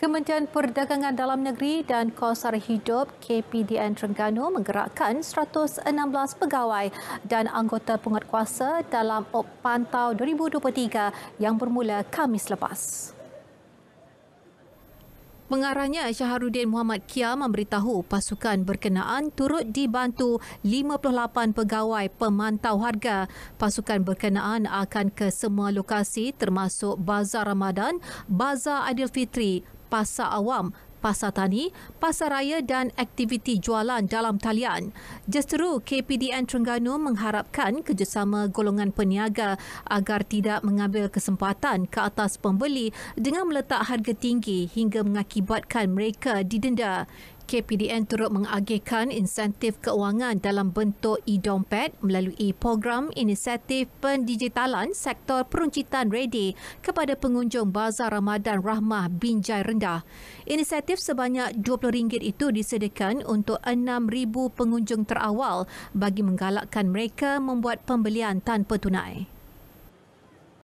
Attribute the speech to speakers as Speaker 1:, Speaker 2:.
Speaker 1: Kementerian Perdagangan Dalam Negeri dan Kosar Hidup KPDN Terengganu menggerakkan 116 pegawai dan anggota kuasa dalam Op Pantau 2023 yang bermula Kamis lepas. Pengarahnya Syaharuddin Muhammad Kia memberitahu pasukan berkenaan turut dibantu 58 pegawai pemantau harga. Pasukan berkenaan akan ke semua lokasi termasuk Bazar Ramadan, Bazar Aidilfitri, pasar awam, pasar tani, pasar raya dan aktiviti jualan dalam talian. Justeru, KPDN Terengganu mengharapkan kerjasama golongan peniaga agar tidak mengambil kesempatan ke atas pembeli dengan meletak harga tinggi hingga mengakibatkan mereka didenda. KPDN turut mengagihkan insentif keuangan dalam bentuk e-dompet melalui program inisiatif pendigitalan sektor peruncitan ready kepada pengunjung Bazar Ramadan Rahmah Binjai Rendah. Inisiatif sebanyak RM20 itu disediakan untuk 6,000 pengunjung terawal bagi menggalakkan mereka membuat pembelian tanpa tunai.